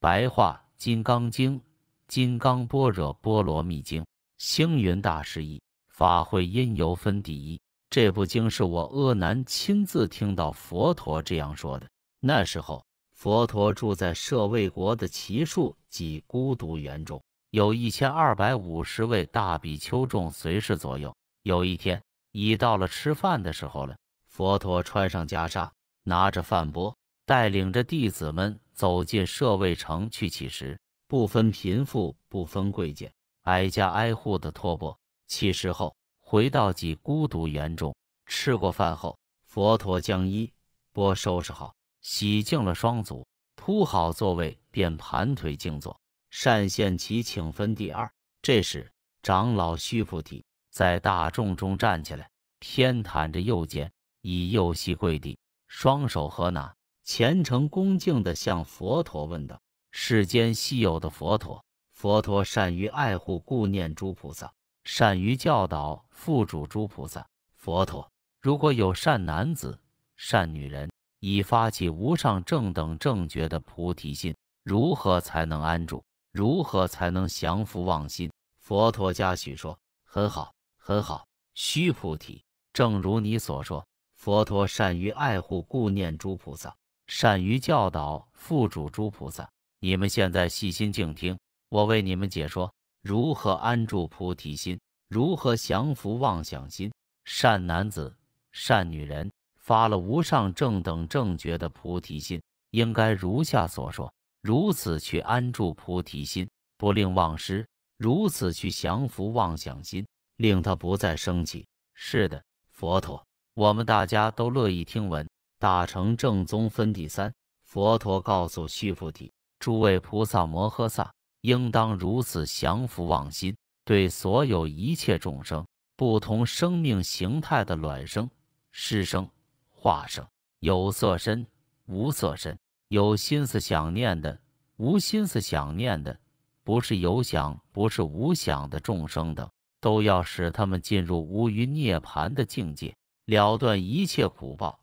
白话《金刚经》，《金刚般若波罗蜜经》，星云大师译，《法会因由分》第一。这部经是我阿难亲自听到佛陀这样说的。那时候，佛陀住在舍卫国的奇树及孤独园中，有一千二百五十位大比丘众随侍左右。有一天，已到了吃饭的时候了，佛陀穿上袈裟，拿着饭钵，带领着弟子们。走进舍卫城去乞食，不分贫富，不分贵贱，挨家挨户的托钵乞食后，回到己孤独园中。吃过饭后，佛陀将衣钵收拾好，洗净了双足，铺好座位，便盘腿静坐。善现其请分第二。这时，长老须菩提在大众中站起来，偏袒着右肩，以右膝跪地，双手合拿，虔诚恭敬地向佛陀问道：“世间稀有的佛陀，佛陀善于爱护顾念诸菩萨，善于教导附嘱诸菩萨。佛陀，如果有善男子、善女人，以发起无上正等正觉的菩提心，如何才能安住？如何才能降服妄心？”佛陀嘉许说：“很好，很好，须菩提，正如你所说，佛陀善于爱护顾念诸菩萨。”善于教导父主诸菩萨，你们现在细心静听，我为你们解说如何安住菩提心，如何降服妄想心。善男子、善女人，发了无上正等正觉的菩提心，应该如下所说：如此去安住菩提心，不令妄失；如此去降服妄想心，令他不再升起。是的，佛陀，我们大家都乐意听闻。大乘正宗分第三，佛陀告诉须菩提：“诸位菩萨摩诃萨，应当如此降服妄心，对所有一切众生，不同生命形态的卵生、湿生、化生，有色身、无色身，有心思想念的、无心思想念的，不是有想、不是无想的众生等，都要使他们进入无余涅盘的境界，了断一切苦报。”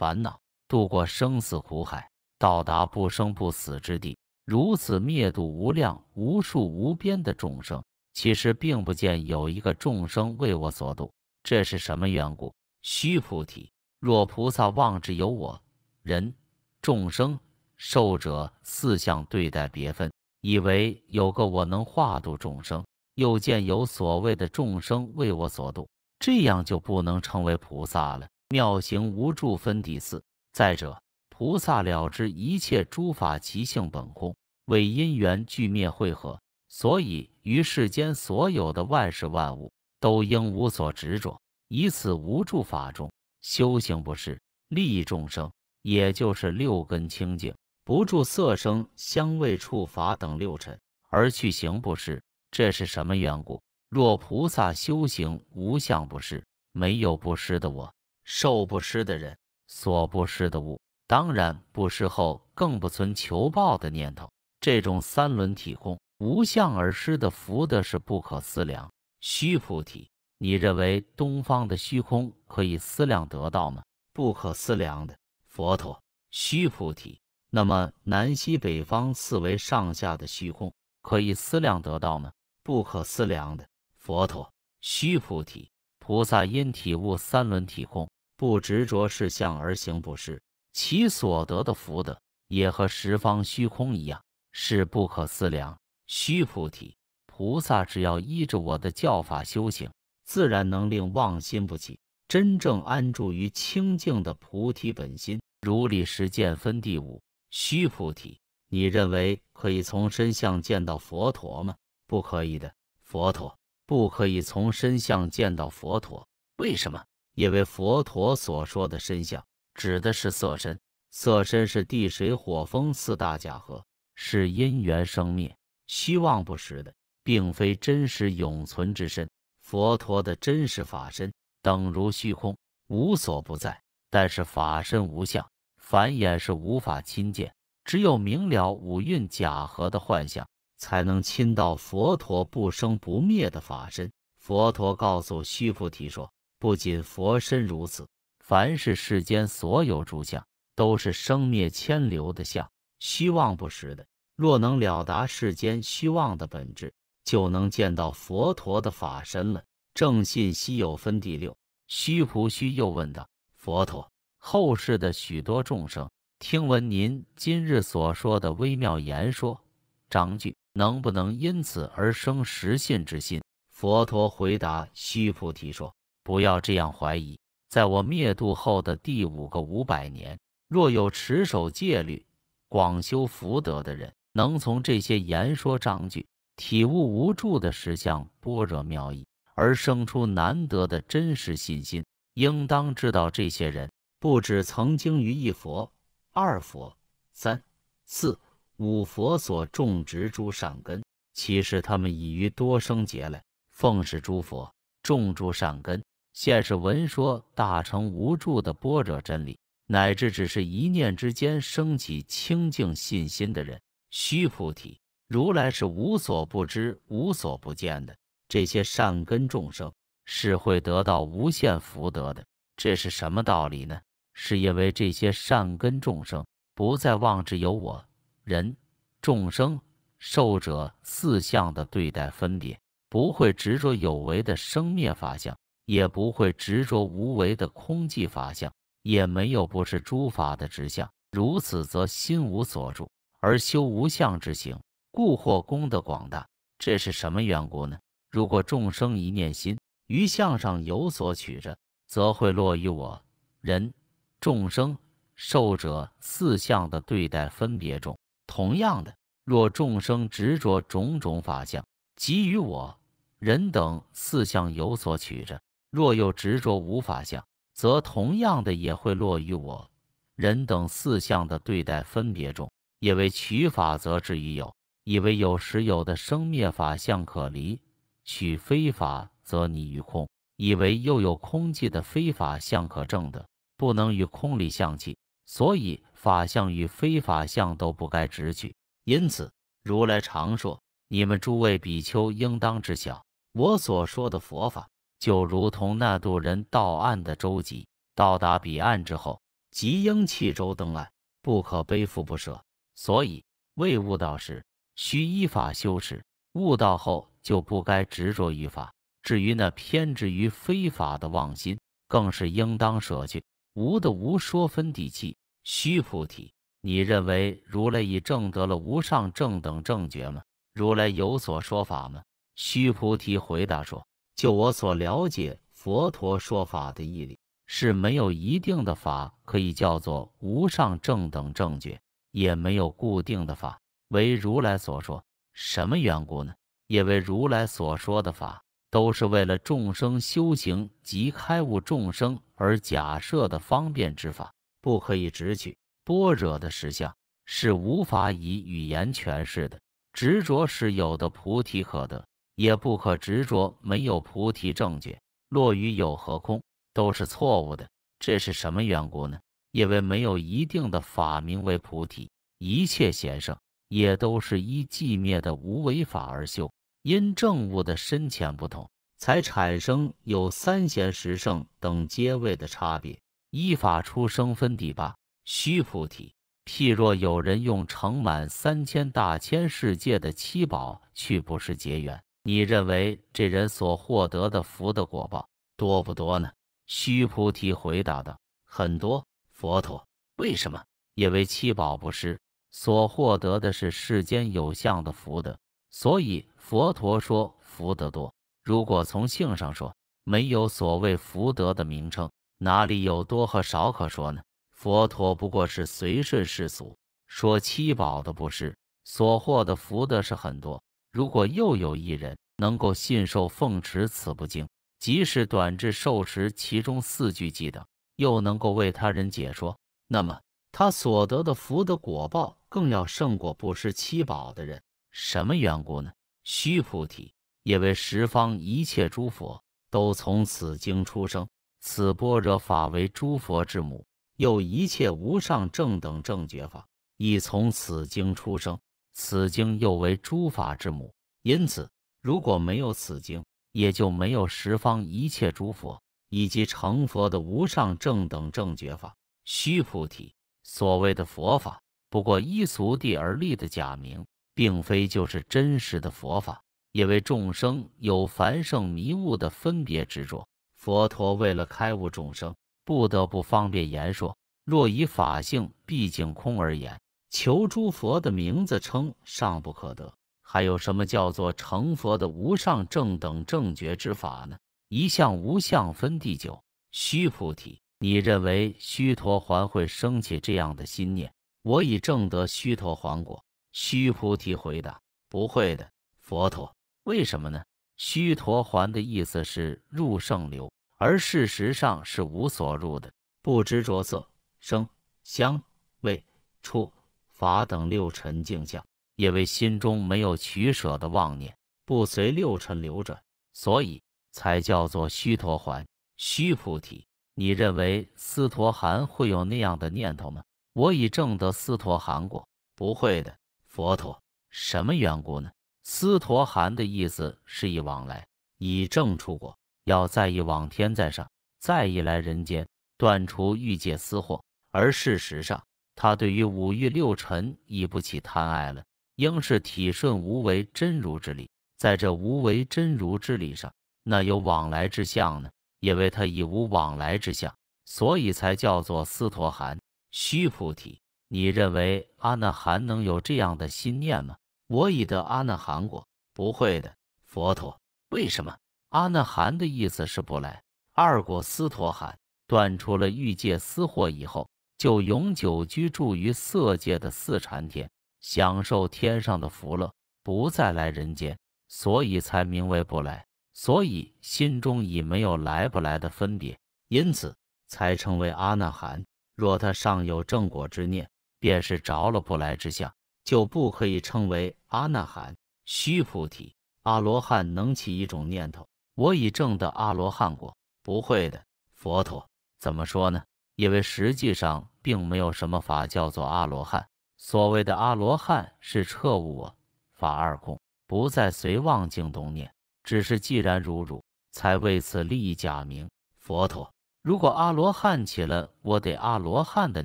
烦恼渡过生死苦海，到达不生不死之地，如此灭度无量无数无边的众生，其实并不见有一个众生为我所度，这是什么缘故？须菩提，若菩萨妄之有我人、众生、寿者四相对待别分，以为有个我能化度众生，又见有所谓的众生为我所度，这样就不能称为菩萨了。妙行无助分第四。再者，菩萨了知一切诸法即性本空，为因缘俱灭会合，所以于世间所有的万事万物都应无所执着，以此无助法中修行不是利益众生，也就是六根清净，不住色声香味触法等六尘而去行不是，这是什么缘故？若菩萨修行无相不是，没有不施的我。受不施的人，所不施的物，当然布施后更不存求报的念头。这种三轮体空、无相而施的福德是不可思量。须菩提，你认为东方的虚空可以思量得到吗？不可思量的，佛陀。须菩提，那么南、西、北方四维上下的虚空可以思量得到吗？不可思量的，佛陀。须菩提。菩萨因体悟三轮体空，不执着事相而行布施，其所得的福德也和十方虚空一样，是不可思量。须菩提，菩萨只要依着我的教法修行，自然能令妄心不起，真正安住于清净的菩提本心。如理实见分第五。须菩提，你认为可以从身相见到佛陀吗？不可以的，佛陀。不可以从身相见到佛陀，为什么？因为佛陀所说的身相，指的是色身，色身是地水火风四大假合，是因缘生灭、虚妄不实的，并非真实永存之身。佛陀的真实法身，等如虚空，无所不在，但是法身无相，凡眼是无法亲见，只有明了五蕴假合的幻象。才能亲到佛陀不生不灭的法身。佛陀告诉须菩提说：“不仅佛身如此，凡是世间所有诸相，都是生灭千流的相，虚妄不实的。若能了达世间虚妄的本质，就能见到佛陀的法身了。”正信稀有分第六，须菩须又问道：“佛陀，后世的许多众生，听闻您今日所说的微妙言说，章句？”能不能因此而生实信之心？佛陀回答须菩提说：“不要这样怀疑。在我灭度后的第五个五百年，若有持守戒律、广修福德的人，能从这些言说章句体悟无助的实相般若妙义，而生出难得的真实信心，应当知道这些人不止曾经于一佛、二佛、三四。”五佛所种植诸善根，其实他们已于多生劫来奉是诸佛种诸善根，现是闻说大乘无助的般若真理，乃至只是一念之间升起清净信心的人，须菩提，如来是无所不知、无所不见的。这些善根众生是会得到无限福德的，这是什么道理呢？是因为这些善根众生不再妄执有我。人、众生、寿者四相的对待分别，不会执着有为的生灭法相，也不会执着无为的空寂法相，也没有不是诸法的执相。如此，则心无所住，而修无相之行，故获功德广大。这是什么缘故呢？如果众生一念心于相上有所取着，则会落于我、人、众生、寿者四相的对待分别中。同样的，若众生执着种种法相，给予我、人等四相有所取着；若又执着无法相，则同样的也会落于我、人等四相的对待分别中。也为取法则至于有，以为有时有的生灭法相可离；取非法则拟于空，以为又有空寂的非法相可证得，不能与空里相契，所以。法相与非法相都不该执取，因此如来常说：你们诸位比丘应当知晓，我所说的佛法就如同那渡人到岸的舟楫，到达彼岸之后，即应弃舟登岸，不可背负不舍。所以未悟道时，需依法修持；悟道后就不该执着于法。至于那偏执于非法的妄心，更是应当舍去。无的无说分底气，须菩提，你认为如来已证得了无上正等正觉吗？如来有所说法吗？须菩提回答说：就我所了解，佛陀说法的意义是没有一定的法可以叫做无上正等正觉，也没有固定的法为如来所说。什么缘故呢？因为如来所说的法，都是为了众生修行及开悟众生而假设的方便之法。不可以直取般若的实相，是无法以语言诠释的。执着是有的菩提可得，也不可执着没有菩提正觉。落于有和空，都是错误的。这是什么缘故呢？因为没有一定的法名为菩提，一切贤圣也都是依寂灭的无为法而修。因正悟的深浅不同，才产生有三贤十圣等阶位的差别。依法出生分第八。须菩提，譬如有人用盛满三千大千世界的七宝去布施结缘，你认为这人所获得的福的果报多不多呢？须菩提回答道：“很多。”佛陀：“为什么？因为七宝布施所获得的是世间有相的福德，所以佛陀说福德多。如果从性上说，没有所谓福德的名称。”哪里有多和少可说呢？佛陀不过是随顺世俗，说七宝的布施所获的福德是很多。如果又有一人能够信受奉持此不经，即使短至受持其中四句偈等，又能够为他人解说，那么他所得的福德果报更要胜过布施七宝的人。什么缘故呢？须菩提，因为十方一切诸佛都从此经出生。此般若法为诸佛之母，又一切无上正等正觉法亦从此经出生。此经又为诸法之母，因此如果没有此经，也就没有十方一切诸佛以及成佛的无上正等正觉法。须菩提，所谓的佛法，不过依俗谛而立的假名，并非就是真实的佛法，也为众生有凡圣迷雾的分别执着。佛陀为了开悟众生，不得不方便言说。若以法性毕竟空而言，求诸佛的名字称尚不可得，还有什么叫做成佛的无上正等正觉之法呢？一向无相分第九。须菩提，你认为须陀环会生起这样的心念？我已正得须陀环果。须菩提回答：不会的。佛陀，为什么呢？虚陀环的意思是入圣流，而事实上是无所入的，不执着色、声、香、味、触、法等六尘境相，因为心中没有取舍的妄念，不随六尘流转，所以才叫做虚陀环、虚菩提，你认为斯陀含会有那样的念头吗？我已证得斯陀含果，不会的。佛陀，什么缘故呢？斯陀含的意思是一往来，以正出国；要在意往天在上，再一来人间，断除欲界私货。而事实上，他对于五欲六尘已不起贪爱了，应是体顺无为真如之理。在这无为真如之理上，那有往来之相呢？因为他已无往来之相，所以才叫做斯陀含。须菩提，你认为阿那含能有这样的心念吗？我已得阿那含果，不会的，佛陀。为什么？阿那含的意思是不来。二果斯陀含断除了欲界思惑以后，就永久居住于色界的四禅天，享受天上的福乐，不再来人间，所以才名为不来。所以心中已没有来不来的分别，因此才称为阿那含。若他尚有正果之念，便是着了不来之相。就不可以称为阿那含、须菩提、阿罗汉能起一种念头，我已证得阿罗汉果。不会的，佛陀怎么说呢？因为实际上并没有什么法叫做阿罗汉。所谓的阿罗汉是彻悟我法二空，不再随妄境动念，只是既然如如，才为此立假名。佛陀，如果阿罗汉起了我得阿罗汉的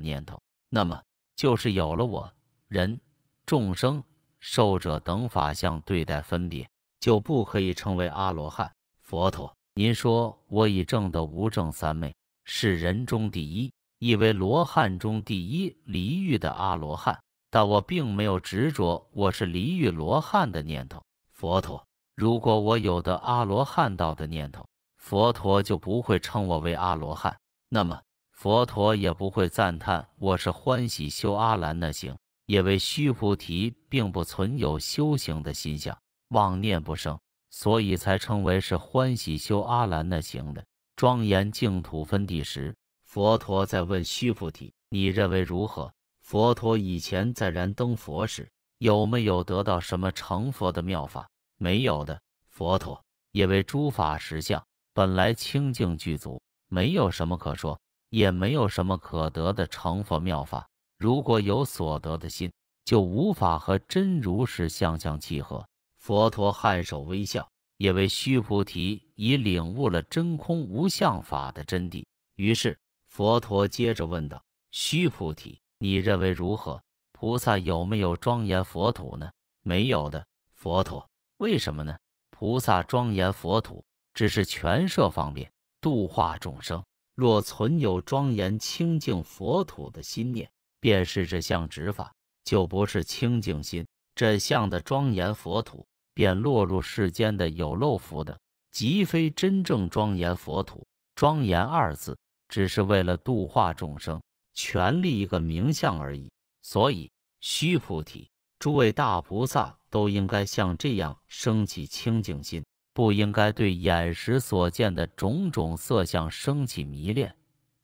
念头，那么就是有了我人。众生、受者等法相对待分别，就不可以称为阿罗汉。佛陀，您说我已证得无正三昧，是人中第一，亦为罗汉中第一离欲的阿罗汉，但我并没有执着我是离欲罗汉的念头。佛陀，如果我有得阿罗汉道的念头，佛陀就不会称我为阿罗汉，那么佛陀也不会赞叹我是欢喜修阿兰那行。因为须菩提并不存有修行的心相，妄念不生，所以才称为是欢喜修阿兰那行的庄严净土分地时，佛陀在问须菩提：“你认为如何？”佛陀以前在燃灯佛时有没有得到什么成佛的妙法？没有的。佛陀因为诸法实相本来清净具足，没有什么可说，也没有什么可得的成佛妙法。如果有所得的心，就无法和真如实相相契合。佛陀颔首微笑，因为须菩提已领悟了真空无相法的真谛。于是佛陀接着问道：“须菩提，你认为如何？菩萨有没有庄严佛土呢？”“没有的。”“佛陀，为什么呢？”“菩萨庄严佛土，只是权设方便，度化众生。若存有庄严清净佛土的心念。”便是这相执法，就不是清净心。这相的庄严佛土，便落入世间的有漏福的，即非真正庄严佛土。庄严二字，只是为了度化众生，权力一个名相而已。所以，须菩提，诸位大菩萨都应该像这样升起清净心，不应该对眼识所见的种种色相升起迷恋、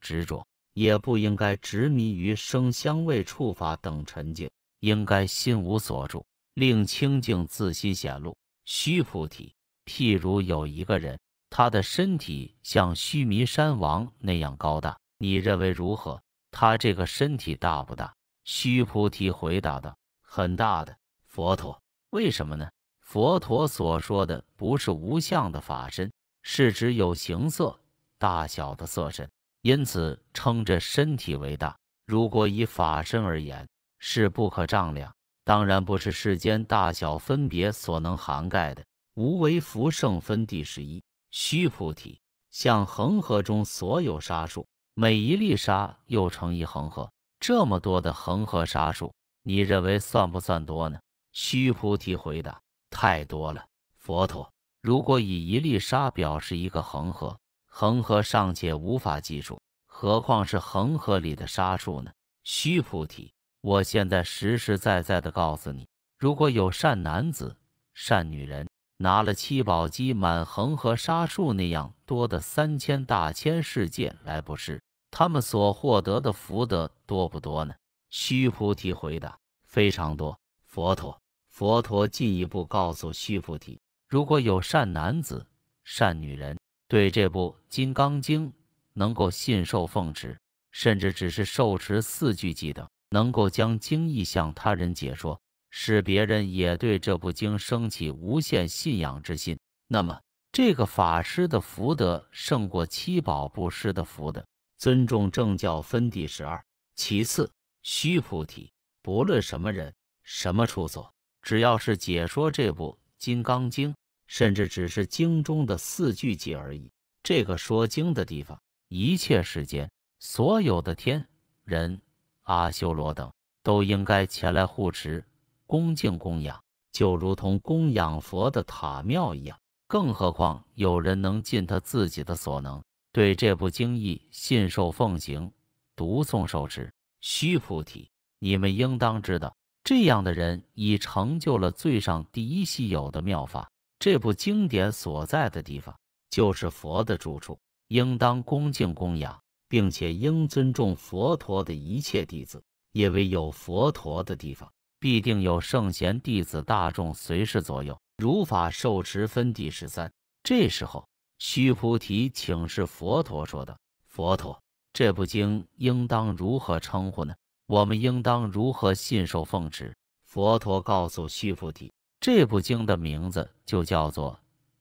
执着。也不应该执迷于生香味触法等沉静，应该心无所住，令清净自心显露。须菩提，譬如有一个人，他的身体像须弥山王那样高大，你认为如何？他这个身体大不大？须菩提回答道：很大的。佛陀，为什么呢？佛陀所说的不是无相的法身，是指有形色大小的色身。因此，称这身体为大。如果以法身而言，是不可丈量，当然不是世间大小分别所能涵盖的。无为福胜分第十一。须菩提，像恒河中所有沙数，每一粒沙又成一恒河，这么多的恒河沙数，你认为算不算多呢？须菩提回答：太多了。佛陀，如果以一粒沙表示一个恒河。恒河尚且无法计数，何况是恒河里的沙数呢？须菩提，我现在实实在在的告诉你：如果有善男子、善女人拿了七宝积满恒河沙数那样多的三千大千世界来布施，他们所获得的福德多不多呢？须菩提回答：非常多。佛陀，佛陀进一步告诉须菩提：如果有善男子、善女人，对这部《金刚经》能够信受奉持，甚至只是受持四句偈等，能够将经意向他人解说，使别人也对这部经升起无限信仰之心，那么这个法师的福德胜过七宝布施的福德。尊重正教分第十二。其次，须菩提，不论什么人、什么处所，只要是解说这部《金刚经》。甚至只是经中的四句偈而已。这个说经的地方，一切世间所有的天人、阿修罗等，都应该前来护持、恭敬供养，就如同供养佛的塔庙一样。更何况有人能尽他自己的所能，对这部经义信受奉行、读诵受持，须菩提，你们应当知道，这样的人已成就了最上第一稀有的妙法。这部经典所在的地方，就是佛的住处，应当恭敬供养，并且应尊重佛陀的一切弟子。因为有佛陀的地方，必定有圣贤弟子大众随侍左右。如法受持分第十三。这时候，须菩提请示佛陀说道：“佛陀，这部经应当如何称呼呢？我们应当如何信受奉持？”佛陀告诉须菩提。这部经的名字就叫做《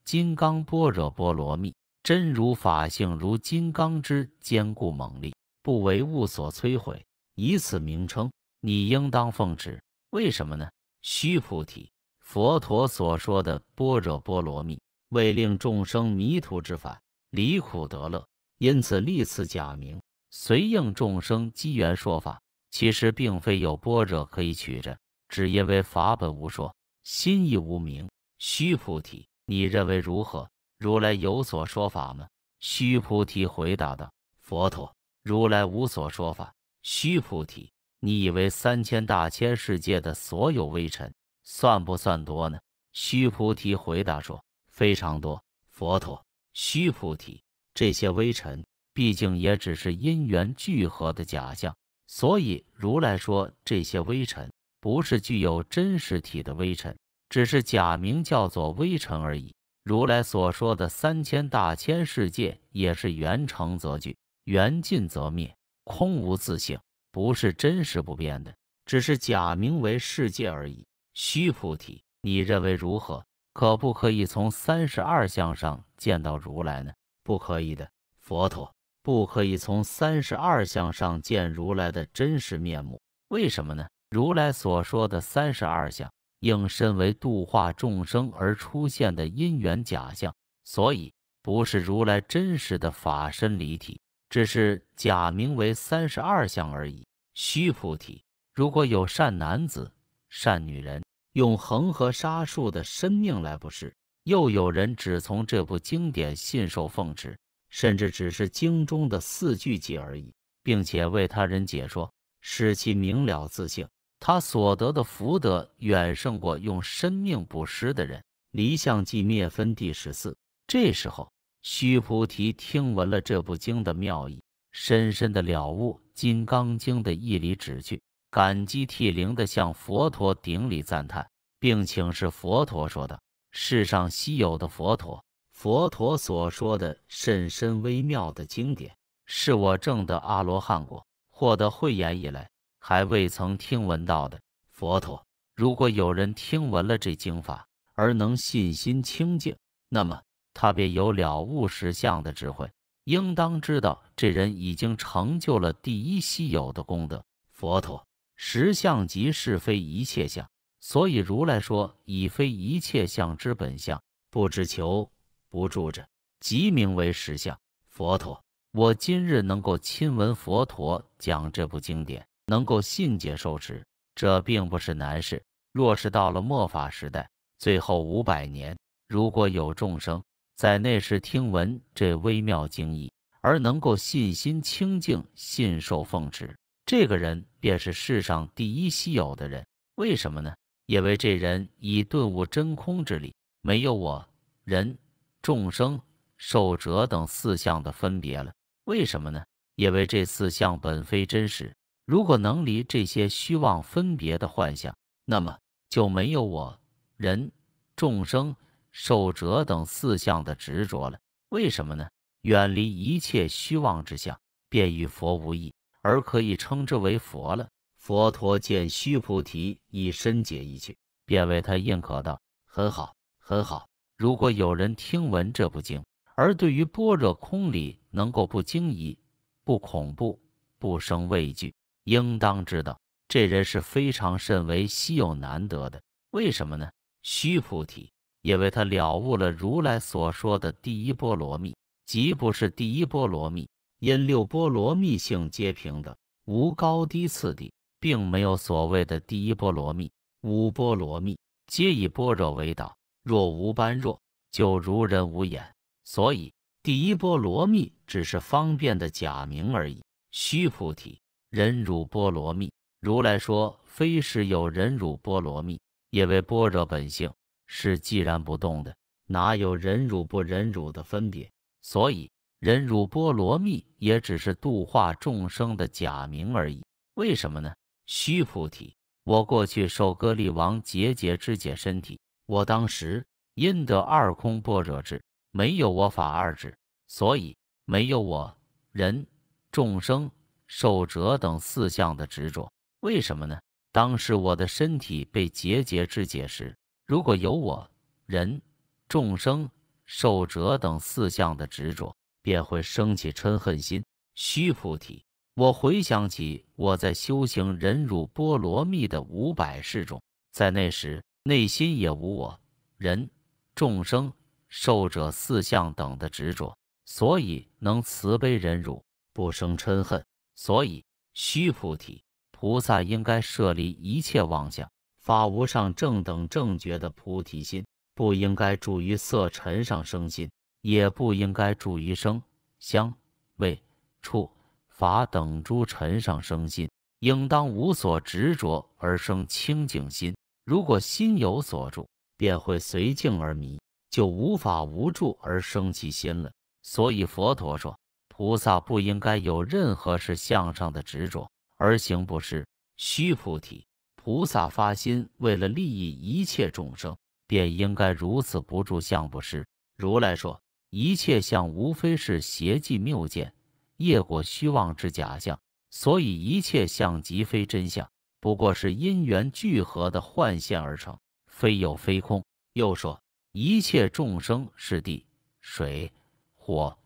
金刚般若波罗蜜》，真如法性如金刚之坚固猛力，不为物所摧毁，以此名称，你应当奉旨。为什么呢？须菩提，佛陀所说的般若波罗蜜，为令众生迷途知返，离苦得乐，因此立此假名，随应众生机缘说法。其实并非有般若可以取着，只因为法本无说。心意无明，须菩提，你认为如何？如来有所说法吗？须菩提回答道：佛陀，如来无所说法。须菩提，你以为三千大千世界的所有微尘，算不算多呢？须菩提回答说：非常多。佛陀，须菩提，这些微尘，毕竟也只是因缘聚合的假象，所以如来说这些微尘。不是具有真实体的微尘，只是假名叫做微尘而已。如来所说的三千大千世界，也是缘成则聚，缘尽则灭，空无自性，不是真实不变的，只是假名为世界而已。须菩提，你认为如何？可不可以从三十二相上见到如来呢？不可以的，佛陀。不可以从三十二相上见如来的真实面目，为什么呢？如来所说的三十二相，应身为度化众生而出现的因缘假象，所以不是如来真实的法身离体，只是假名为三十二相而已。须菩提，如果有善男子、善女人，用恒河沙数的生命来布施，又有人只从这部经典信受奉持，甚至只是经中的四句偈而已，并且为他人解说，使其明了自性。他所得的福德远胜过用生命布施的人。离相即灭分第十四。这时候，须菩提听闻了这部经的妙意，深深的了悟《金刚经》的义理旨趣，感激涕零地向佛陀顶礼赞叹，并请示佛陀说道：“世上稀有的佛陀，佛陀所说的甚深微妙的经典，是我正得阿罗汉果、获得慧眼以来。”还未曾听闻到的佛陀，如果有人听闻了这经法而能信心清净，那么他便有了悟实相的智慧，应当知道这人已经成就了第一稀有的功德。佛陀，实相即是非一切相，所以如来说已非一切相之本相，不知求不住者，即名为实相。佛陀，我今日能够亲闻佛陀讲这部经典。能够信解受持，这并不是难事。若是到了末法时代最后五百年，如果有众生在那时听闻这微妙经义而能够信心清净信受奉持，这个人便是世上第一稀有的人。为什么呢？因为这人已顿悟真空之理，没有我人众生受者等四相的分别了。为什么呢？因为这四相本非真实。如果能离这些虚妄分别的幻象，那么就没有我、人、众生、受者等四相的执着了。为什么呢？远离一切虚妄之相，便与佛无异，而可以称之为佛了。佛陀见须菩提以深解一趣，便为他应可道：“很好，很好。如果有人听闻这部经，而对于般若空理能够不惊疑、不恐怖、不生畏惧。”应当知道，这人是非常甚为稀有难得的。为什么呢？须菩提，因为他了悟了如来所说的第一波罗蜜，即不是第一波罗蜜，因六波罗蜜性皆平等，无高低次第，并没有所谓的第一波罗蜜。五波罗蜜皆以般若为导，若无般若，就如人无眼。所以，第一波罗蜜只是方便的假名而已。须菩提。忍辱波罗蜜，如来说非是有忍辱波罗蜜，因为般若本性是寂然不动的，哪有忍辱不忍辱的分别？所以忍辱波罗蜜也只是度化众生的假名而已。为什么呢？须菩提，我过去受割利王节节肢解身体，我当时因得二空般若智，没有我法二智，所以没有我人众生。受者等四项的执着，为什么呢？当时我的身体被节节肢解时，如果有我人众生受者等四项的执着，便会升起嗔恨心。须菩提，我回想起我在修行忍辱波罗蜜的五百世中，在那时内心也无我人众生受者四项等的执着，所以能慈悲忍辱，不生嗔恨。所以，须菩提，菩萨应该设立一切妄想，法无上正等正觉的菩提心，不应该住于色尘上生心，也不应该住于声、香、味、触、法等诸尘上生心，应当无所执着而生清净心。如果心有所住，便会随境而迷，就无法无助而生其心了。所以佛陀说。菩萨不应该有任何是相上的执着而行不施。须菩提，菩萨发心为了利益一切众生，便应该如此不住相不施。如来说，一切相无非是邪计谬见、业果虚妄之假象，所以一切相即非真相，不过是因缘聚合的幻现而成，非有非空。又说，一切众生是地、水、火。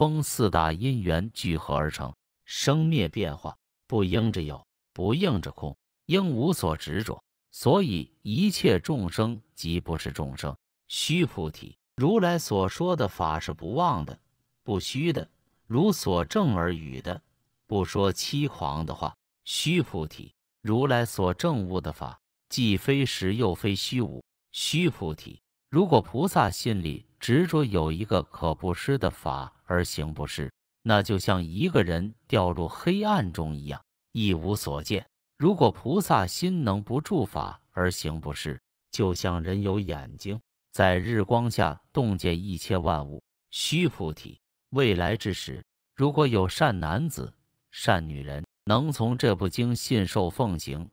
风四大因缘聚合而成，生灭变化，不应着有，不应着空，应无所执着。所以一切众生即不是众生。须菩提，如来所说的法是不妄的，不虚的，如所证而语的，不说欺狂的话。须菩提，如来所证悟的法，既非实，又非虚无。须菩提，如果菩萨心里执着有一个可不失的法，而行不施，那就像一个人掉入黑暗中一样，一无所见。如果菩萨心能不住法而行不施，就像人有眼睛，在日光下洞见一切万物。须菩提，未来之时，如果有善男子、善女人，能从这部经信受奉行、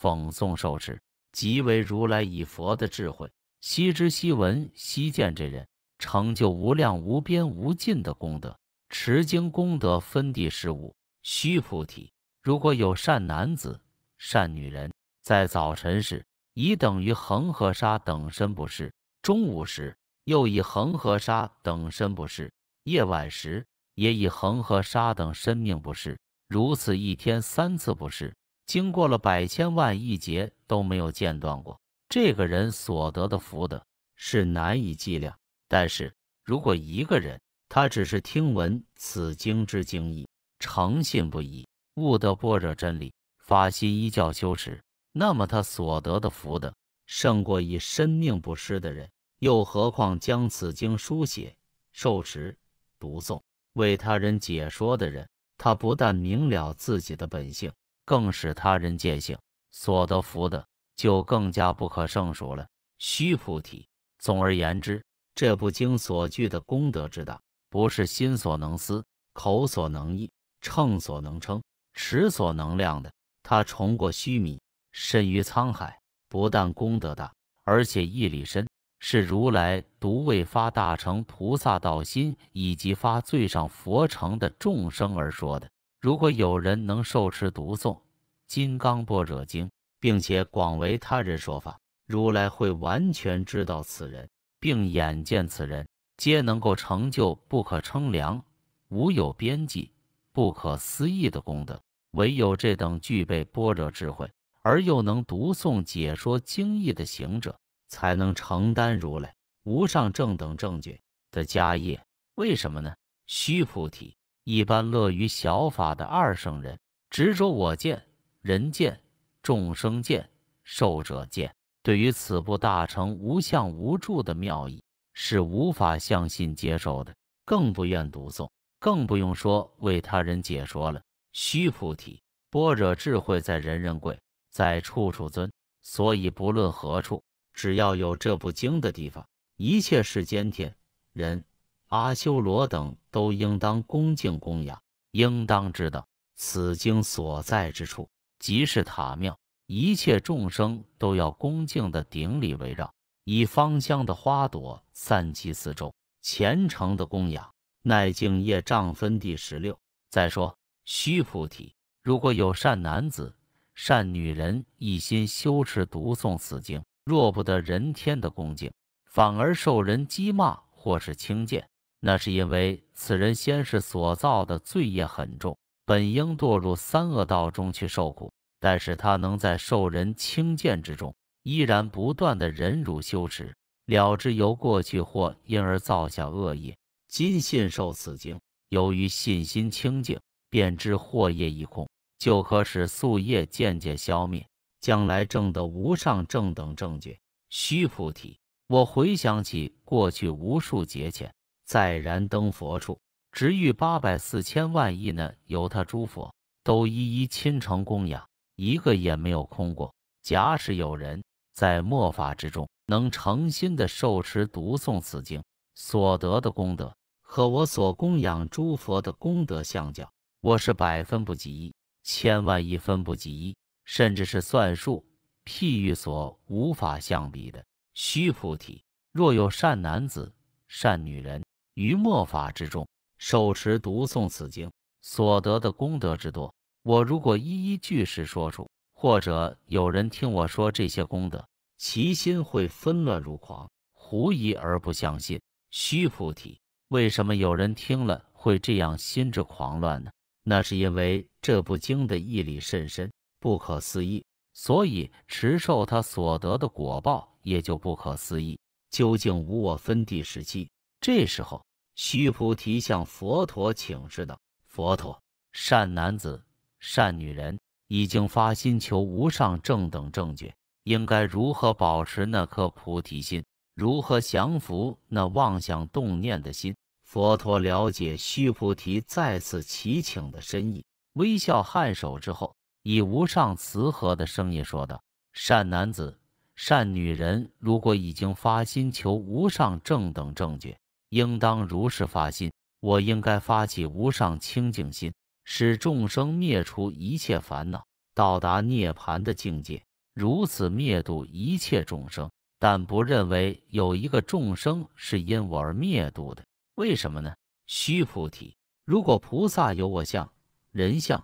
讽诵受持，即为如来以佛的智慧，悉知悉闻悉见这人。成就无量无边无尽的功德，持经功德分地事物，须菩提，如果有善男子、善女人，在早晨时以等于恒河沙等身不是，中午时又以恒河沙等身不是，夜晚时也以恒河沙等身命不是，如此一天三次不是，经过了百千万亿劫都没有间断过，这个人所得的福德是难以计量。但是，如果一个人他只是听闻此经之经义，诚信不疑，悟得般若真理，法西依教修持，那么他所得的福德胜过以身命布施的人。又何况将此经书写、受持、读诵，为他人解说的人，他不但明了自己的本性，更使他人见性，所得福德就更加不可胜数了。须菩提，总而言之。这部经所具的功德之大，不是心所能思，口所能译，称所能称，持所能量的。它重过须弥，深于沧海，不但功德大，而且义理深，是如来独为发大乘菩萨道心以及发最上佛城的众生而说的。如果有人能受持读诵《金刚般若经》，并且广为他人说法，如来会完全知道此人。并眼见此人，皆能够成就不可称量、无有边际、不可思议的功德。唯有这等具备般若智慧，而又能读诵解说经义的行者，才能承担如来无上正等正觉的家业。为什么呢？须菩提，一般乐于小法的二圣人，执着我见、人见、众生见、寿者见。对于此部大成无相无助的妙义，是无法相信接受的，更不愿读诵，更不用说为他人解说了。须菩提，般若智慧在人人贵，在处处尊，所以不论何处，只要有这部经的地方，一切世间天人、阿修罗等都应当恭敬供养，应当知道此经所在之处即是塔庙。一切众生都要恭敬的顶礼围绕，以芳香的花朵散其四周，虔诚的供养。耐静业障分第十六。再说，须菩提，如果有善男子、善女人一心修持读诵此经，若不得人天的恭敬，反而受人讥骂或是轻贱，那是因为此人先世所造的罪业很重，本应堕入三恶道中去受苦。但是他能在受人轻贱之中，依然不断的忍辱羞耻，了之由过去或因而造下恶业，今信受此经，由于信心清净，便知祸业已空，就可使宿业渐渐消灭，将来证得无上正等正觉。须菩提，我回想起过去无数劫前，在燃灯佛处，值遇八百四千万亿呢，由他诸佛都一一亲诚供养。一个也没有空过。假使有人在末法之中能诚心的受持读诵此经，所得的功德和我所供养诸佛的功德相较，我是百分不及一，千万一分不及一，甚至是算术、譬喻所无法相比的。须菩提，若有善男子、善女人于末法之中受持读诵此经，所得的功德之多。我如果一一据实说出，或者有人听我说这些功德，其心会纷乱如狂，狐疑而不相信。须菩提，为什么有人听了会这样心智狂乱呢？那是因为这部经的义理甚深，不可思议，所以持受他所得的果报也就不可思议。究竟无我分地时期，这时候须菩提向佛陀请示道：“佛陀，善男子。”善女人已经发心求无上正等正觉，应该如何保持那颗菩提心？如何降服那妄想动念的心？佛陀了解须菩提再次祈请的深意，微笑颔首之后，以无上慈和的声音说道：“善男子、善女人，如果已经发心求无上正等正觉，应当如是发心。我应该发起无上清净心。”使众生灭除一切烦恼，到达涅槃的境界。如此灭度一切众生，但不认为有一个众生是因我而灭度的。为什么呢？须菩提，如果菩萨有我相、人相、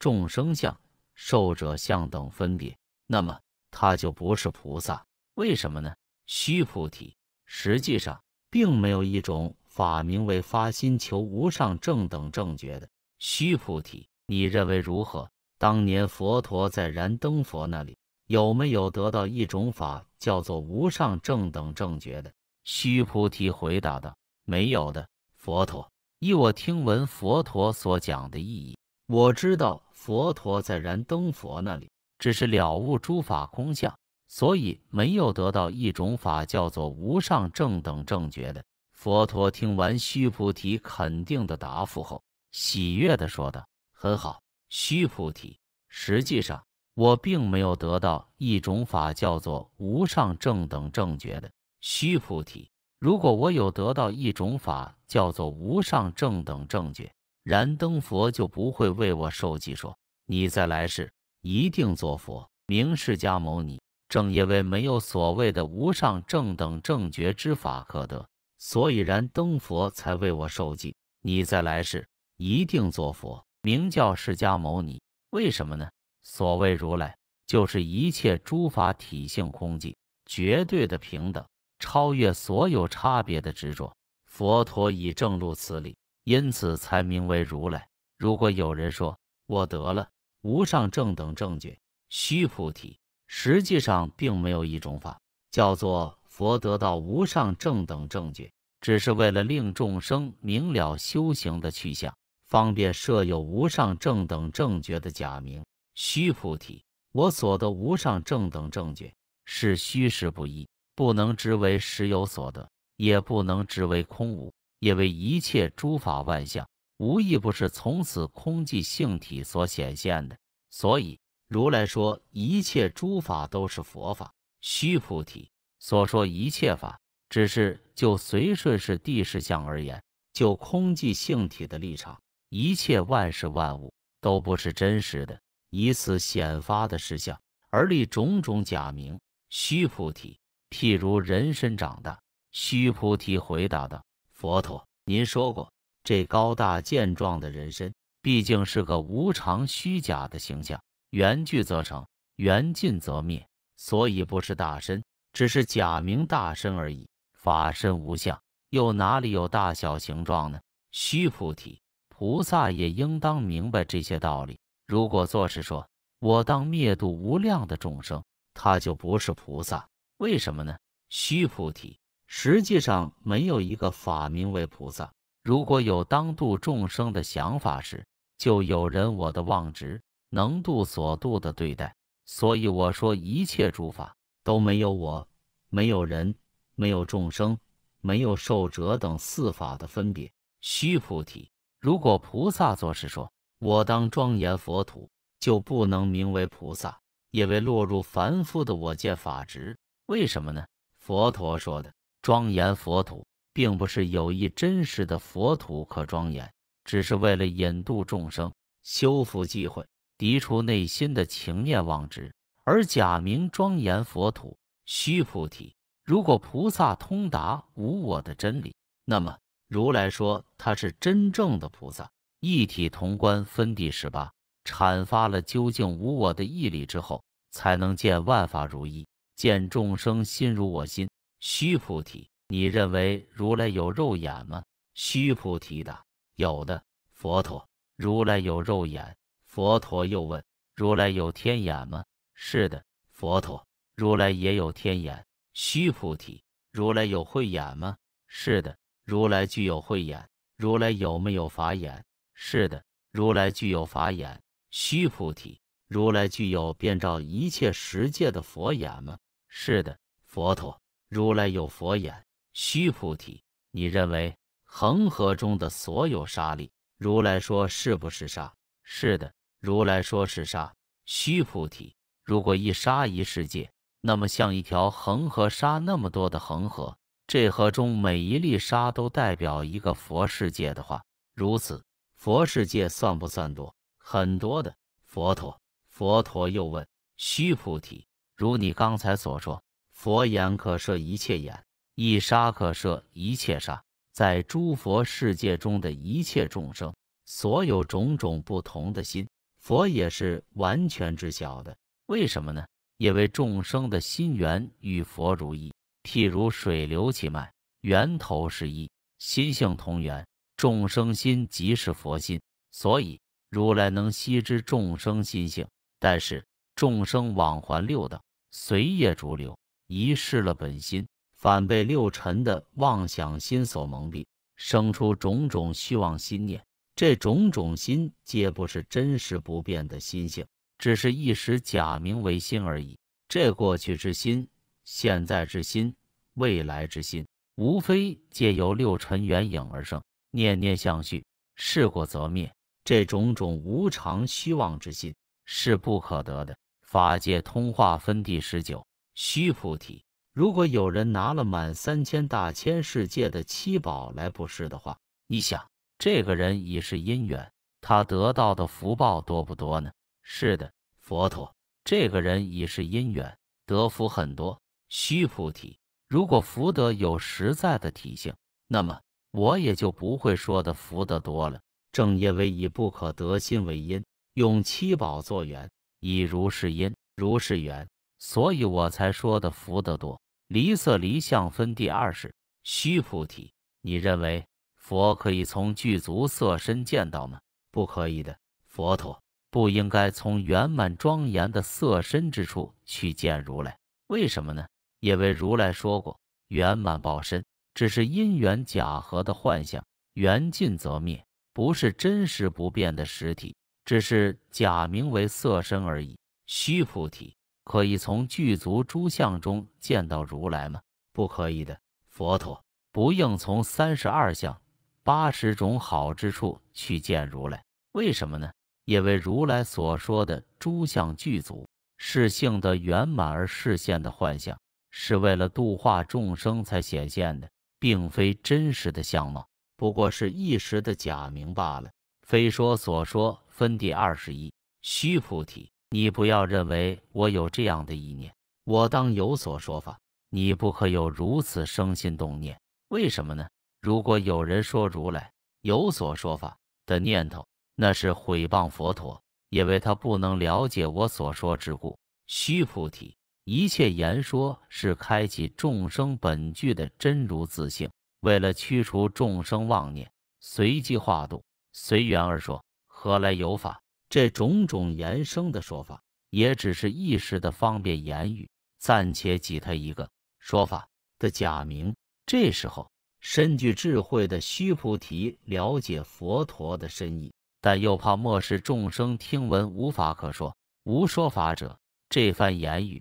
众生相、寿者相等分别，那么他就不是菩萨。为什么呢？须菩提，实际上并没有一种法名为发心求无上正等正觉的。须菩提，你认为如何？当年佛陀在燃灯佛那里有没有得到一种法叫做无上正等正觉的？须菩提回答道：“没有的。佛陀，依我听闻佛陀所讲的意义，我知道佛陀在燃灯佛那里只是了悟诸法空相，所以没有得到一种法叫做无上正等正觉的。”佛陀听完须菩提肯定的答复后。喜悦地说道：“很好，须菩提。实际上，我并没有得到一种法叫做无上正等正觉的。须菩提，如果我有得到一种法叫做无上正等正觉，燃灯佛就不会为我受记，说你再来世一定做佛，名释迦牟尼。正因为没有所谓的无上正等正觉之法可得，所以燃灯佛才为我受记，你再来世。”一定做佛，名叫释迦牟尼。为什么呢？所谓如来，就是一切诸法体性空寂，绝对的平等，超越所有差别的执着。佛陀以证入此理，因此才名为如来。如果有人说我得了无上正等正觉，须菩提，实际上并没有一种法叫做佛得到无上正等正觉，只是为了令众生明了修行的去向。方便设有无上正等正觉的假名，须菩提，我所得无上正等正觉，是虚实不一，不能知为实有所得，也不能知为空无，因为一切诸法万象，无一不是从此空寂性体所显现的。所以如来说一切诸法都是佛法。须菩提所说一切法，只是就随顺是地势相而言，就空寂性体的立场。一切万事万物都不是真实的，以此显发的实相，而立种种假名。须菩提，譬如人身长大。须菩提回答道：“佛陀，您说过，这高大健壮的人身，毕竟是个无常虚假的形象，缘聚则成，缘尽则灭，所以不是大身，只是假名大身而已。法身无相，又哪里有大小形状呢？”须菩提。菩萨也应当明白这些道理。如果做事说“我当灭度无量的众生”，他就不是菩萨。为什么呢？须菩提，实际上没有一个法名为菩萨。如果有当度众生的想法时，就有人我的妄执，能度所度的对待。所以我说，一切诸法都没有我、没有人、没有众生、没有受者等四法的分别。须菩提。如果菩萨做事说“我当庄严佛土”，就不能名为菩萨，因为落入凡夫的我见法执。为什么呢？佛陀说的庄严佛土，并不是有意真实的佛土可庄严，只是为了引渡众生，修复机会，涤除内心的情念妄执，而假名庄严佛土、虚菩提。如果菩萨通达无我的真理，那么。如来说他是真正的菩萨，一体同观分第十八，阐发了究竟无我的义理之后，才能见万法如一，见众生心如我心。须菩提，你认为如来有肉眼吗？须菩提答：有的。佛陀，如来有肉眼。佛陀又问：如来有天眼吗？是的，佛陀，如来也有天眼。须菩提，如来有慧眼吗？是的。如来具有慧眼，如来有没有法眼？是的，如来具有法眼。须菩提，如来具有遍照一切十界的佛眼吗？是的，佛陀。如来有佛眼。须菩提，你认为恒河中的所有沙粒，如来说是不是沙？是的，如来说是沙。须菩提，如果一沙一世界，那么像一条恒河沙那么多的恒河。这盒中每一粒沙都代表一个佛世界的话，如此佛世界算不算多？很多的佛陀。佛陀又问须菩提：“如你刚才所说，佛眼可摄一切眼，一沙可摄一切沙，在诸佛世界中的一切众生，所有种种不同的心，佛也是完全知晓的。为什么呢？因为众生的心源与佛如意。”譬如水流其脉，源头是一心性同源，众生心即是佛心，所以如来能悉知众生心性。但是众生往还六道，随业逐流，遗失了本心，反被六尘的妄想心所蒙蔽，生出种种虚妄心念。这种种心，皆不是真实不变的心性，只是一时假名为心而已。这过去之心。现在之心，未来之心，无非皆由六尘缘影而生，念念相续，事过则灭。这种种无常虚妄之心是不可得的。法界通化分第十九，须菩提，如果有人拿了满三千大千世界的七宝来布施的话，你想这个人已是因缘，他得到的福报多不多呢？是的，佛陀，这个人已是因缘，得福很多。须菩提，如果福德有实在的体性，那么我也就不会说的福德多了。正因为以不可得心为因，用七宝作缘，以如是因如是缘，所以我才说的福德多。离色离相分第二十。须菩提，你认为佛可以从具足色身见到吗？不可以的，佛陀不应该从圆满庄严的色身之处去见如来。为什么呢？也为如来说过，圆满报身只是因缘假合的幻象，缘尽则灭，不是真实不变的实体，只是假名为色身而已。须菩提，可以从具足诸相中见到如来吗？不可以的，佛陀不应从三十二相、八十种好之处去见如来。为什么呢？因为如来所说的诸相具足，是性得圆满而示现的幻象。是为了度化众生才显现的，并非真实的相貌，不过是一时的假名罢了。非说所说分第二十一。须菩提，你不要认为我有这样的意念，我当有所说法，你不可有如此生心动念。为什么呢？如果有人说如来有所说法的念头，那是毁谤佛陀，因为他不能了解我所说之故。须菩提。一切言说是开启众生本具的真如自性，为了驱除众生妄念，随机化度，随缘而说。何来有法？这种种言声的说法，也只是一时的方便言语，暂且记他一个说法的假名。这时候，身具智慧的须菩提了解佛陀的深意，但又怕末世众生听闻无法可说，无说法者，这番言语。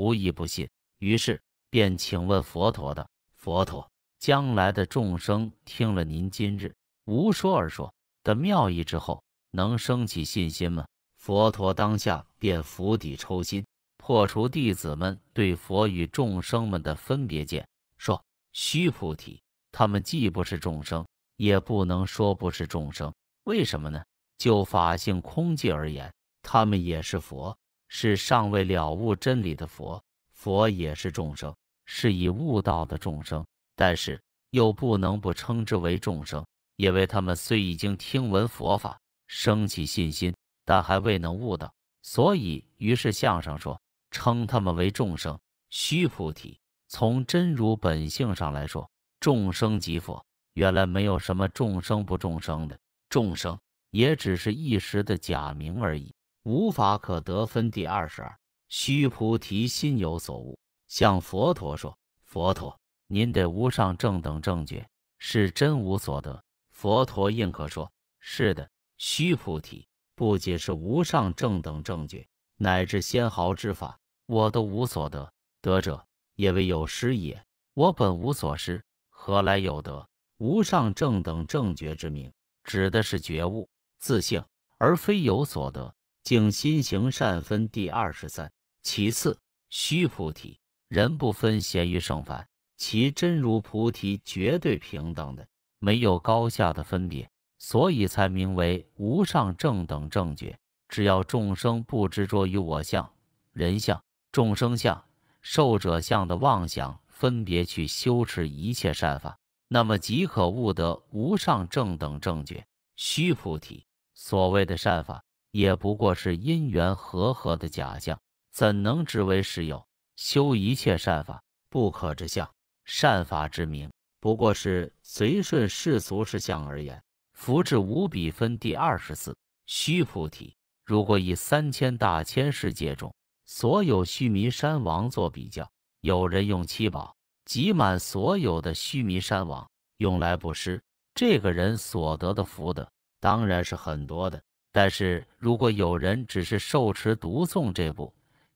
无一不信，于是便请问佛陀的佛陀，将来的众生听了您今日无说而说的妙意之后，能升起信心吗？”佛陀当下便釜底抽薪，破除弟子们对佛与众生们的分别见，说：“须菩提，他们既不是众生，也不能说不是众生，为什么呢？就法性空寂而言，他们也是佛。”是尚未了悟真理的佛，佛也是众生，是以悟道的众生，但是又不能不称之为众生，因为他们虽已经听闻佛法，升起信心，但还未能悟道，所以于是相声说，称他们为众生。须菩提，从真如本性上来说，众生即佛，原来没有什么众生不众生的，众生也只是一时的假名而已。无法可得分，第二十二。须菩提心有所悟，向佛陀说：“佛陀，您得无上正等正觉，是真无所得。”佛陀应可说：“是的，须菩提，不仅是无上正等正觉，乃至仙毫之法，我都无所得。得者，也为有失也。我本无所失，何来有得？无上正等正觉之名，指的是觉悟自性，而非有所得。”净心行善分第二十三。其次，须菩提，人不分贤于圣凡，其真如菩提绝对平等的，没有高下的分别，所以才名为无上正等正觉。只要众生不执着于我相、人相、众生相、寿者相的妄想分别去修持一切善法，那么即可悟得无上正等正觉。须菩提，所谓的善法。也不过是因缘和合的假象，怎能知为实有？修一切善法不可之相，善法之名不过是随顺世俗事相而言。福至无比分第二十四，须菩提，如果以三千大千世界中所有须弥山王做比较，有人用七宝集满所有的须弥山王用来布施，这个人所得的福德当然是很多的。但是，如果有人只是受持读诵这部《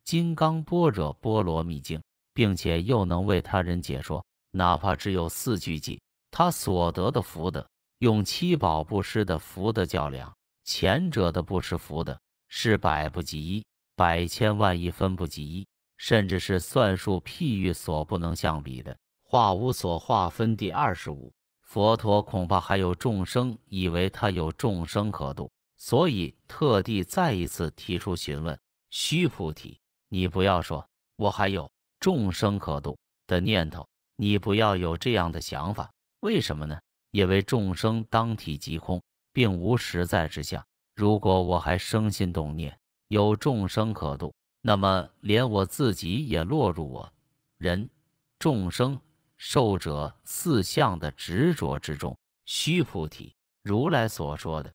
金刚般若波罗蜜经》，并且又能为他人解说，哪怕只有四句偈，他所得的福德，用七宝布施的福德较量，前者的布施福德是百不及一，百千万亿分不及一，甚至是算术譬喻所不能相比的。化无所化分第二十五，佛陀恐怕还有众生以为他有众生可度。所以，特地再一次提出询问：须菩提，你不要说我还有众生可度的念头，你不要有这样的想法。为什么呢？因为众生当体即空，并无实在之相。如果我还生心动念，有众生可度，那么连我自己也落入我人、众生、受者四相的执着之中。须菩提，如来所说的。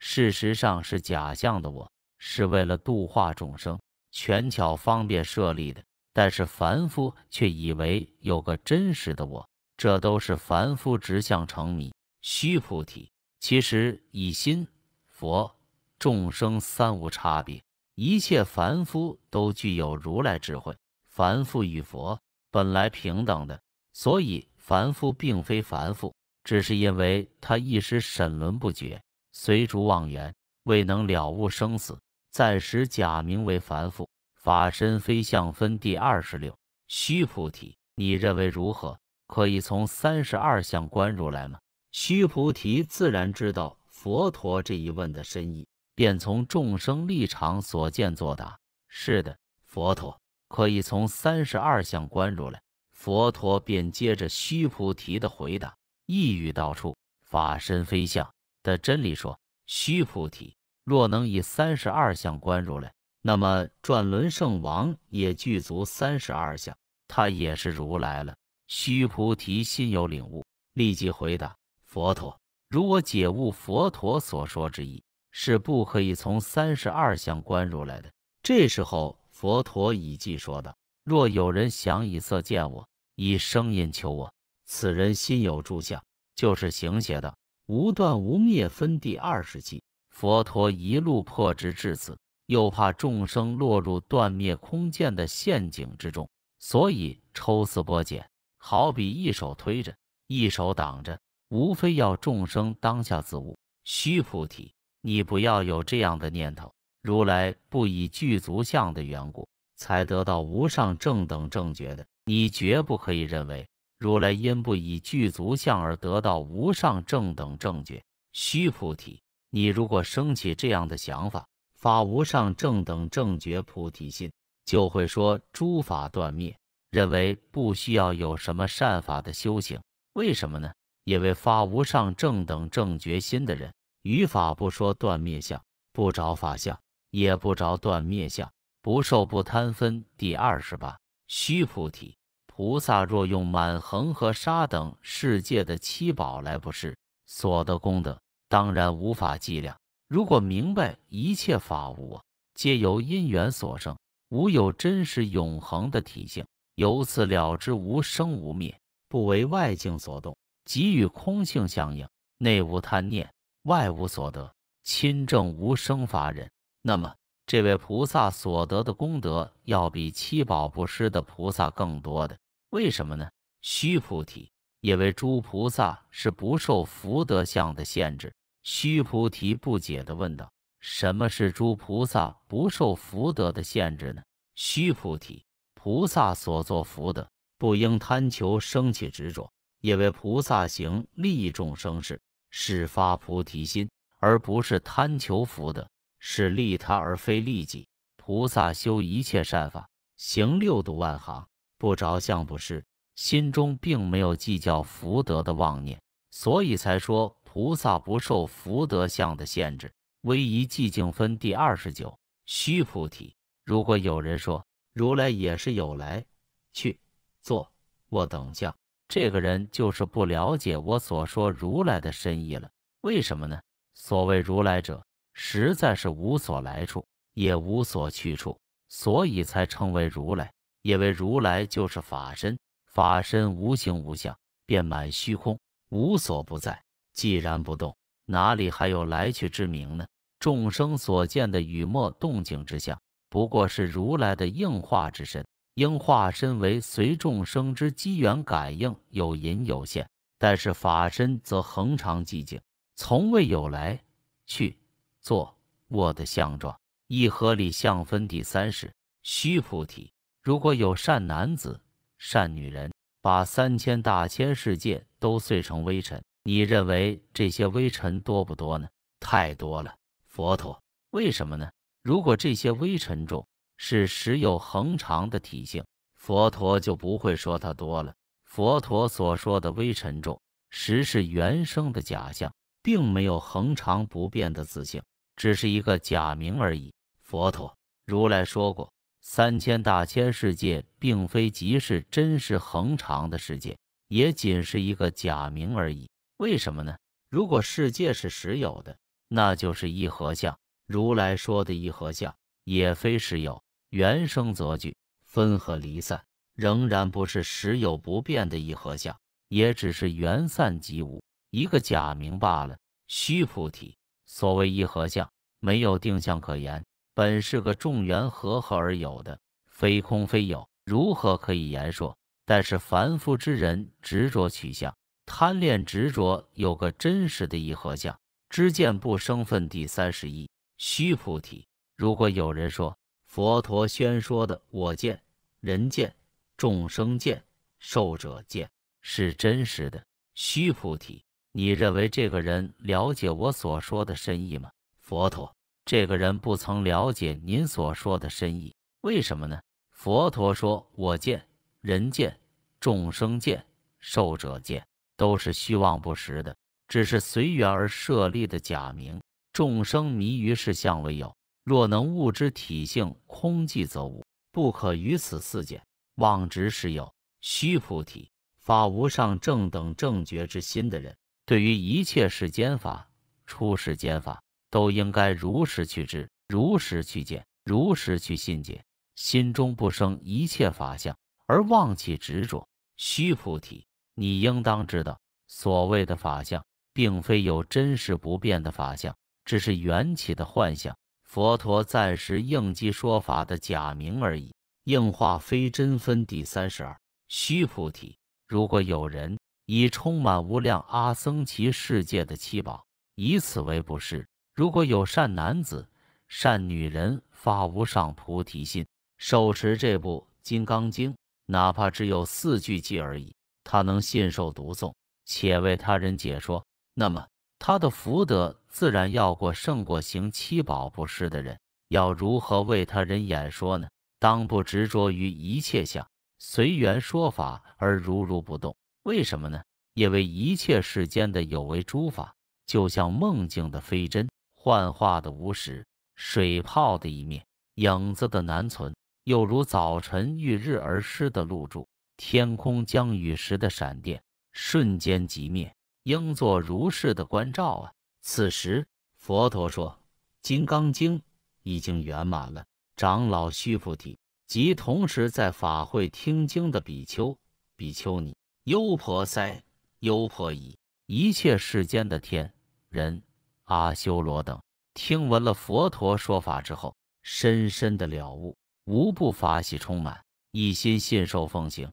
事实上是假象的，我是为了度化众生，权巧方便设立的。但是凡夫却以为有个真实的我，这都是凡夫直相成迷。须菩提，其实以心佛众生三无差别，一切凡夫都具有如来智慧，凡夫与佛本来平等的。所以凡夫并非凡夫，只是因为他一时审沦不绝，随逐妄言，未能了悟生死，暂时假名为凡夫。法身非相分第二十六。须菩提，你认为如何？可以从三十二相观如来吗？须菩提自然知道佛陀这一问的深意，便从众生立场所见作答：“是的，佛陀，可以从三十二相观如来。”佛陀便接着须菩提的回答，一语道出：“法身非相。”的真理说，须菩提，若能以三十二相观如来，那么转轮圣王也具足三十二相，他也是如来了。须菩提心有领悟，立即回答佛陀：如我解悟佛陀所说之意，是不可以从三十二相观如来的。这时候佛陀已记说道：若有人想以色见我，以声音求我，此人心有住相，就是行邪道。无断无灭分第二十集，佛陀一路破执至此，又怕众生落入断灭空见的陷阱之中，所以抽丝剥茧，好比一手推着，一手挡着，无非要众生当下自悟。须菩提，你不要有这样的念头。如来不以具足相的缘故，才得到无上正等正觉的，你绝不可以认为。如来因不以具足相而得到无上正等正觉。须菩提，你如果生起这样的想法，发无上正等正觉菩提心，就会说诸法断灭，认为不需要有什么善法的修行。为什么呢？因为发无上正等正觉心的人，于法不说断灭相，不着法相，也不着断灭相，不受不贪分。第二十八，须菩提。菩萨若用满恒河沙等世界的七宝来布施，所得功德当然无法计量。如果明白一切法无皆由因缘所生，无有真实永恒的体性，由此了知无生无灭，不为外境所动，即与空性相应，内无贪念，外无所得，亲证无生法忍。那么这位菩萨所得的功德，要比七宝布施的菩萨更多的。为什么呢？须菩提，因为诸菩萨是不受福德相的限制。须菩提不解地问道：“什么是诸菩萨不受福德的限制呢？”须菩提，菩萨所作福德，不应贪求生起执着，因为菩萨行利众生事，是发菩提心，而不是贪求福德，是利他而非利己。菩萨修一切善法，行六度万行。不着相不是，心中并没有计较福德的妄念，所以才说菩萨不受福德相的限制。威仪寂静分第二十九，须菩提，如果有人说如来也是有来去、坐卧等相，这个人就是不了解我所说如来的深意了。为什么呢？所谓如来者，实在是无所来处，也无所去处，所以才称为如来。因为如来就是法身，法身无形无相，遍满虚空，无所不在。既然不动，哪里还有来去之名呢？众生所见的雨墨动静之相，不过是如来的应化之身，应化身为随众生之机缘感应，有隐有现。但是法身则恒常寂静，从未有来去坐卧的相状。一合理相分第三世，须菩提。如果有善男子、善女人，把三千大千世界都碎成微尘，你认为这些微尘多不多呢？太多了。佛陀，为什么呢？如果这些微尘中是实有恒常的体性，佛陀就不会说它多了。佛陀所说的微尘众，实是原生的假象，并没有恒常不变的自性，只是一个假名而已。佛陀、如来说过。三千大千世界，并非即是真实恒常的世界，也仅是一个假名而已。为什么呢？如果世界是实有的，那就是一合相。如来说的一合相，也非实有。缘生则聚，分合离散，仍然不是实有不变的一合相，也只是缘散即无，一个假名罢了。须菩提，所谓一合相，没有定相可言。本是个众缘和合而有的，非空非有，如何可以言说？但是凡夫之人执着取向，贪恋执着，有个真实的一合相知见不生分。第三十一，须菩提，如果有人说佛陀宣说的我见、人见、众生见、寿者见是真实的，须菩提，你认为这个人了解我所说的深意吗？佛陀。这个人不曾了解您所说的深意，为什么呢？佛陀说：“我见、人见、众生见、寿者见，都是虚妄不实的，只是随缘而设立的假名。众生迷于是相为有，若能悟之体性空寂，则无不可于此四见妄执是有。虚菩提，法无上正等正觉之心的人，对于一切世间法、出世间法。”都应该如实去知，如实去见，如实去信解，心中不生一切法相，而忘起执着。须菩提，你应当知道，所谓的法相，并非有真实不变的法相，只是缘起的幻相，佛陀暂时应机说法的假名而已。应化非真分第三十二。须菩提，如果有人以充满无量阿僧祇世界的七宝，以此为不是。如果有善男子、善女人发无上菩提心，手持这部《金刚经》，哪怕只有四句偈而已，他能信受读诵，且为他人解说，那么他的福德自然要过胜过行七宝不施的人。要如何为他人演说呢？当不执着于一切相，随缘说法而如如不动。为什么呢？因为一切世间的有为诸法，就像梦境的非真。幻化的无实，水泡的一面，影子的难存，又如早晨遇日而失的露珠，天空将雨时的闪电，瞬间即灭，应作如是的关照啊！此时佛陀说，《金刚经》已经圆满了。长老须菩提及同时在法会听经的比丘、比丘尼、优婆塞、优婆夷，一切世间的天人。阿修罗等听闻了佛陀说法之后，深深的了悟，无不法喜充满，一心信受奉行。